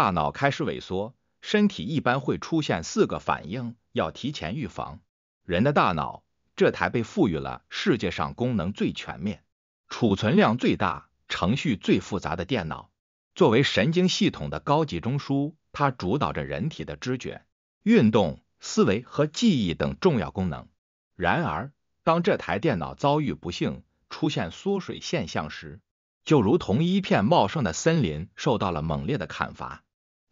大脑开始萎缩，身体一般会出现四个反应，要提前预防。人的大脑，这台被赋予了世界上功能最全面、储存量最大、程序最复杂的电脑，作为神经系统的高级中枢，它主导着人体的知觉、运动、思维和记忆等重要功能。然而，当这台电脑遭遇不幸，出现缩水现象时，就如同一片茂盛的森林受到了猛烈的砍伐。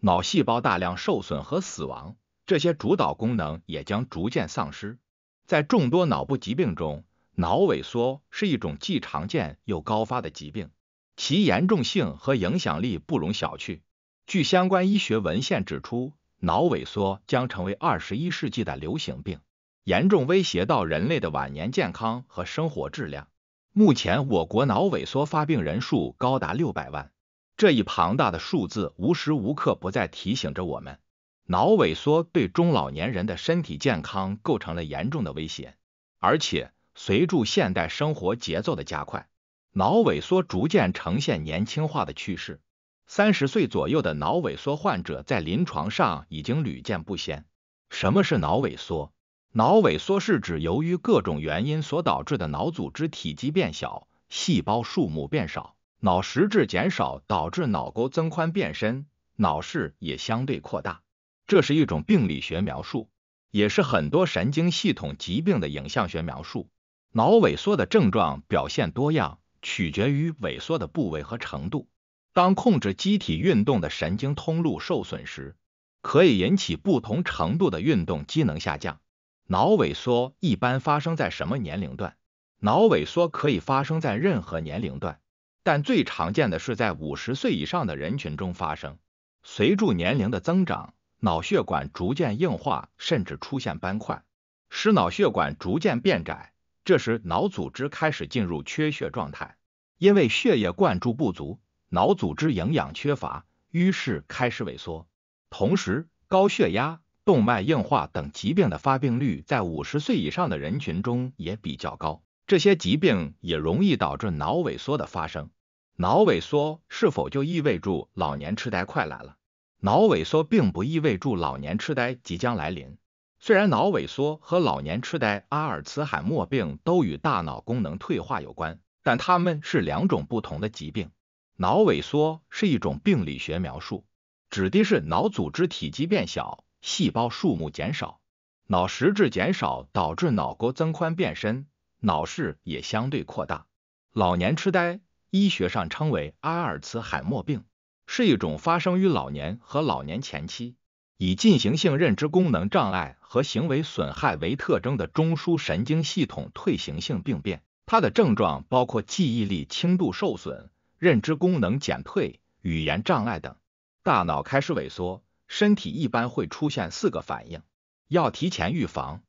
脑细胞大量受损和死亡，这些主导功能也将逐渐丧失。在众多脑部疾病中，脑萎缩是一种既常见又高发的疾病，其严重性和影响力不容小觑。据相关医学文献指出，脑萎缩将成为二十一世纪的流行病，严重威胁到人类的晚年健康和生活质量。目前，我国脑萎缩发病人数高达六百万。这一庞大的数字无时无刻不在提醒着我们，脑萎缩对中老年人的身体健康构成了严重的威胁。而且，随着现代生活节奏的加快，脑萎缩逐渐呈现年轻化的趋势。三十岁左右的脑萎缩患者在临床上已经屡见不鲜。什么是脑萎缩？脑萎缩是指由于各种原因所导致的脑组织体积变小、细胞数目变少。脑实质减少导致脑沟增宽变深，脑室也相对扩大。这是一种病理学描述，也是很多神经系统疾病的影像学描述。脑萎缩的症状表现多样，取决于萎缩的部位和程度。当控制机体运动的神经通路受损时，可以引起不同程度的运动机能下降。脑萎缩一般发生在什么年龄段？脑萎缩可以发生在任何年龄段。但最常见的是在五十岁以上的人群中发生。随着年龄的增长，脑血管逐渐硬化，甚至出现斑块，使脑血管逐渐变窄。这时，脑组织开始进入缺血状态，因为血液灌注不足，脑组织营养缺乏，于是开始萎缩。同时，高血压、动脉硬化等疾病的发病率在五十岁以上的人群中也比较高，这些疾病也容易导致脑萎缩的发生。脑萎缩是否就意味着老年痴呆快来了？脑萎缩并不意味着老年痴呆即将来临。虽然脑萎缩和老年痴呆、阿尔茨海默病都与大脑功能退化有关，但它们是两种不同的疾病。脑萎缩是一种病理学描述，指的是脑组织体积变小、细胞数目减少、脑实质减少，导致脑沟增宽变深，脑室也相对扩大。老年痴呆。医学上称为阿尔茨海默病，是一种发生于老年和老年前期，以进行性认知功能障碍和行为损害为特征的中枢神经系统退行性病变。它的症状包括记忆力轻度受损、认知功能减退、语言障碍等。大脑开始萎缩，身体一般会出现四个反应，要提前预防。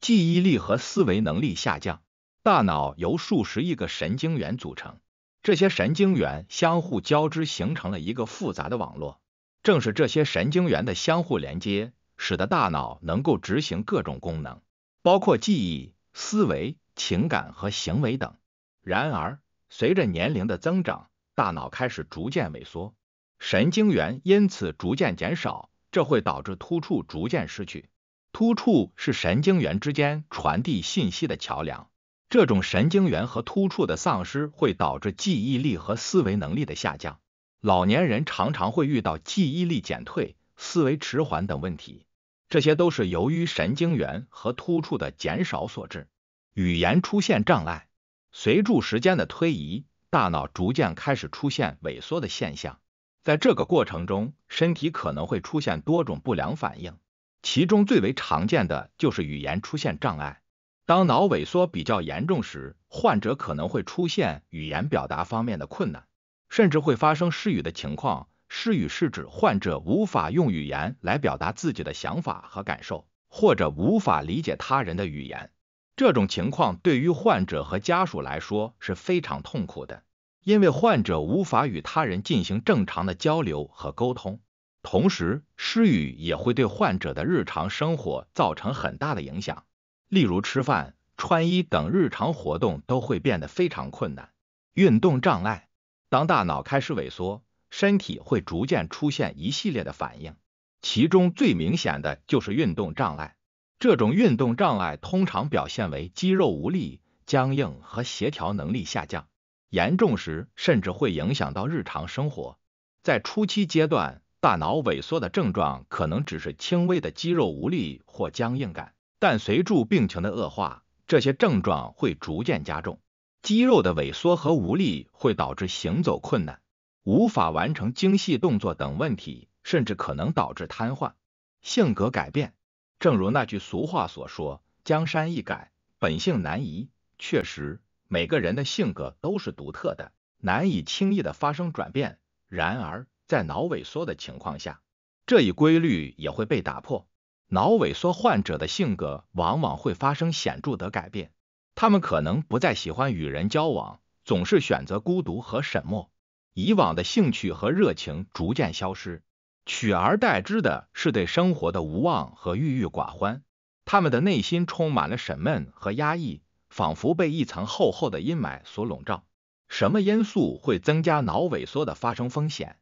记忆力和思维能力下降，大脑由数十亿个神经元组成。这些神经元相互交织，形成了一个复杂的网络。正是这些神经元的相互连接，使得大脑能够执行各种功能，包括记忆、思维、情感和行为等。然而，随着年龄的增长，大脑开始逐渐萎缩，神经元因此逐渐减少，这会导致突触逐渐失去。突触是神经元之间传递信息的桥梁。这种神经元和突触的丧失会导致记忆力和思维能力的下降。老年人常常会遇到记忆力减退、思维迟缓等问题，这些都是由于神经元和突触的减少所致。语言出现障碍，随住时间的推移，大脑逐渐开始出现萎缩的现象。在这个过程中，身体可能会出现多种不良反应，其中最为常见的就是语言出现障碍。当脑萎缩比较严重时，患者可能会出现语言表达方面的困难，甚至会发生失语的情况。失语是指患者无法用语言来表达自己的想法和感受，或者无法理解他人的语言。这种情况对于患者和家属来说是非常痛苦的，因为患者无法与他人进行正常的交流和沟通，同时失语也会对患者的日常生活造成很大的影响。例如吃饭、穿衣等日常活动都会变得非常困难。运动障碍，当大脑开始萎缩，身体会逐渐出现一系列的反应，其中最明显的就是运动障碍。这种运动障碍通常表现为肌肉无力、僵硬和协调能力下降，严重时甚至会影响到日常生活。在初期阶段，大脑萎缩的症状可能只是轻微的肌肉无力或僵硬感。但随住病情的恶化，这些症状会逐渐加重。肌肉的萎缩和无力会导致行走困难、无法完成精细动作等问题，甚至可能导致瘫痪、性格改变。正如那句俗话所说：“江山易改，本性难移。”确实，每个人的性格都是独特的，难以轻易的发生转变。然而，在脑萎缩的情况下，这一规律也会被打破。脑萎缩患者的性格往往会发生显著的改变，他们可能不再喜欢与人交往，总是选择孤独和沉默。以往的兴趣和热情逐渐消失，取而代之的是对生活的无望和郁郁寡欢。他们的内心充满了沉闷和压抑，仿佛被一层厚厚的阴霾所笼罩。什么因素会增加脑萎缩的发生风险？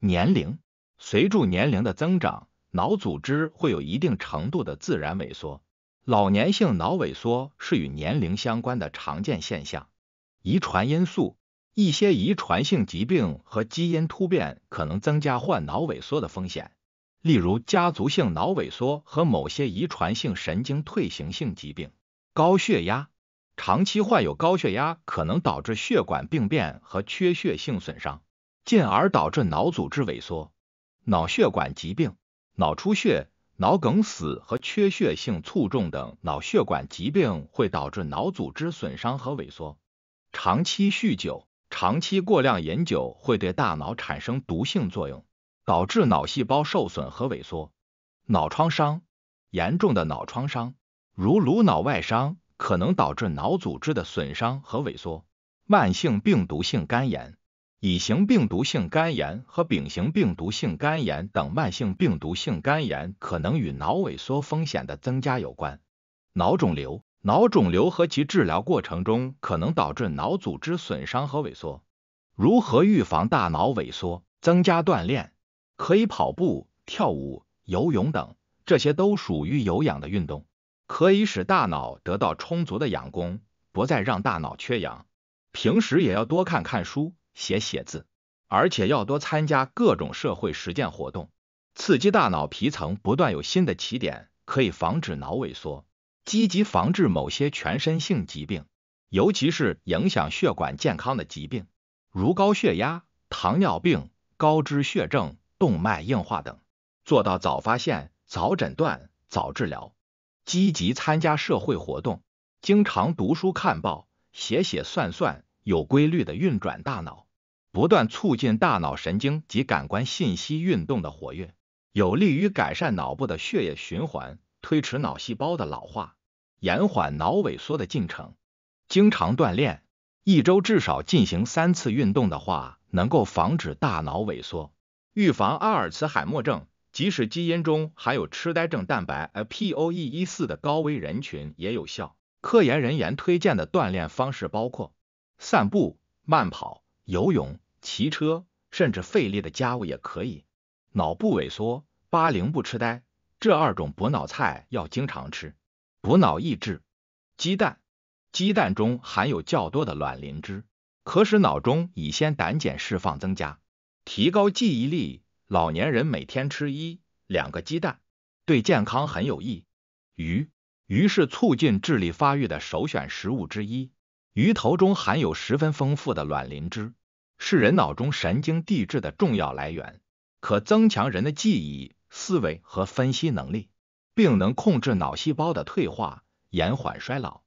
年龄，随着年龄的增长。脑组织会有一定程度的自然萎缩，老年性脑萎缩是与年龄相关的常见现象。遗传因素，一些遗传性疾病和基因突变可能增加患脑萎缩的风险，例如家族性脑萎缩和某些遗传性神经退行性疾病。高血压，长期患有高血压可能导致血管病变和缺血性损伤，进而导致脑组织萎缩。脑血管疾病。脑出血、脑梗死和缺血性卒中等脑血管疾病会导致脑组织损伤和萎缩。长期酗酒、长期过量饮酒会对大脑产生毒性作用，导致脑细胞受损和萎缩。脑创伤，严重的脑创伤，如颅脑外伤，可能导致脑组织的损伤和萎缩。慢性病毒性肝炎。乙型病毒性肝炎和丙型病毒性肝炎等慢性病毒性肝炎可能与脑萎缩风险的增加有关。脑肿瘤，脑肿瘤和其治疗过程中可能导致脑组织损伤和萎缩。如何预防大脑萎缩？增加锻炼，可以跑步、跳舞、游泳等，这些都属于有氧的运动，可以使大脑得到充足的氧供，不再让大脑缺氧。平时也要多看看书。写写字，而且要多参加各种社会实践活动，刺激大脑皮层不断有新的起点，可以防止脑萎缩，积极防治某些全身性疾病，尤其是影响血管健康的疾病，如高血压、糖尿病、高脂血症、动脉硬化等，做到早发现、早诊断、早治疗。积极参加社会活动，经常读书看报、写写算算，有规律的运转大脑。不断促进大脑神经及感官信息运动的活跃，有利于改善脑部的血液循环，推迟脑细胞的老化，延缓脑萎缩的进程。经常锻炼，一周至少进行三次运动的话，能够防止大脑萎缩，预防阿尔茨海默症。即使基因中含有痴呆症蛋白 APOE 一四的高危人群也有效。科研人员推荐的锻炼方式包括散步、慢跑、游泳。骑车，甚至费力的家务也可以。脑部萎缩、八零不痴呆，这二种补脑菜要经常吃，补脑益智。鸡蛋，鸡蛋中含有较多的卵磷脂，可使脑中乙酰胆碱释放增加，提高记忆力。老年人每天吃一两个鸡蛋，对健康很有益。鱼，鱼是促进智力发育的首选食物之一。鱼头中含有十分丰富的卵磷脂。是人脑中神经递质的重要来源，可增强人的记忆、思维和分析能力，并能控制脑细胞的退化，延缓衰老。